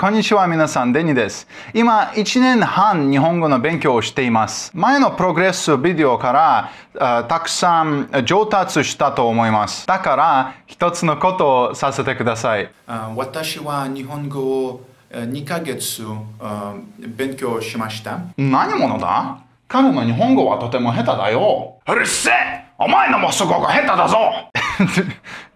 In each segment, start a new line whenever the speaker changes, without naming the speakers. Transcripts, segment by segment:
こんにちは、皆さん、デニです。今、1年半日本語の勉強をしています。前のプログレスビデオからたくさん上達したと思います。だから、一つのことをさせてください。私は日本語を2ヶ月勉強しました。何者だ彼の日本語はとても下手だよ。うるせえお前のもそこが下手だぞ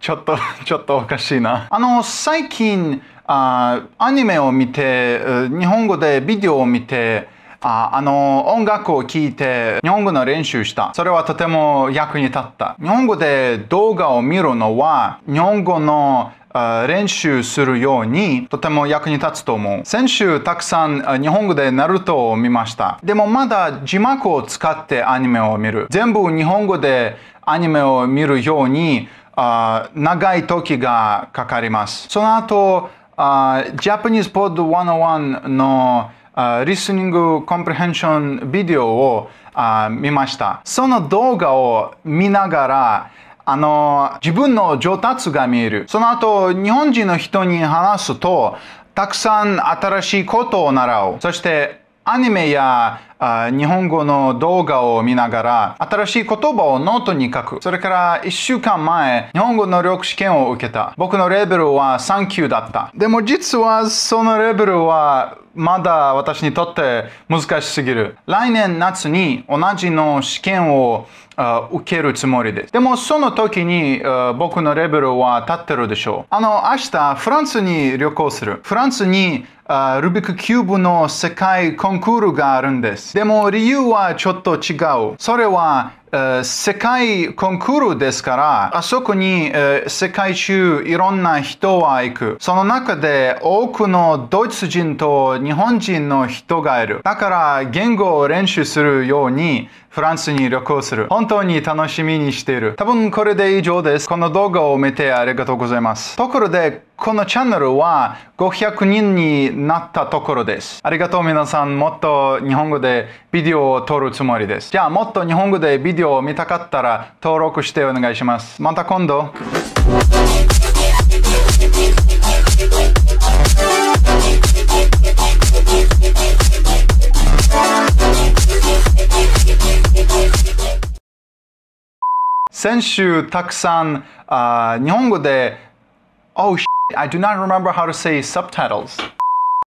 ちょっと、ちょっとおかしいな。あの、最近、あアニメを見て日本語でビデオを見てああの音楽を聴いて日本語の練習したそれはとても役に立った日本語で動画を見るのは日本語の練習するようにとても役に立つと思う先週たくさん日本語でナルトを見ましたでもまだ字幕を使ってアニメを見る全部日本語でアニメを見るように長い時がかかりますその後あ Japanese Pod 101のあリスニングコンプレヘンションビデオをあ見ましたその動画を見ながらあの自分の上達が見えるその後日本人の人に話すとたくさん新しいことを習うそしてアニメやあ日本語の動画を見ながら新しい言葉をノートに書くそれから1週間前日本語能力試験を受けた僕のレベルは3級だったでも実はそのレベルはまだ私にとって難しすぎる。来年夏に同じの試験を受けるつもりです。でもその時に僕のレベルは立ってるでしょう。あの、明日フランスに旅行する。フランスにルビックキューブの世界コンクールがあるんです。でも理由はちょっと違う。それは世界コンクールですから、あそこに、え世界中いろんな人は行く。その中で多くのドイツ人と日本人の人がいる。だから言語を練習するようにフランスに旅行する。本当に楽しみにしている。多分これで以上です。この動画を見てありがとうございます。ところで、このチャンネルは500人になったところです。ありがとう皆さん。もっと日本語でビデオを撮るつもりです。じゃあもっと日本語でビデオ業を見たかったら登録してお願いします。また今度。先週たくさんあ日本語で Oh, I do not remember how to say subtitles.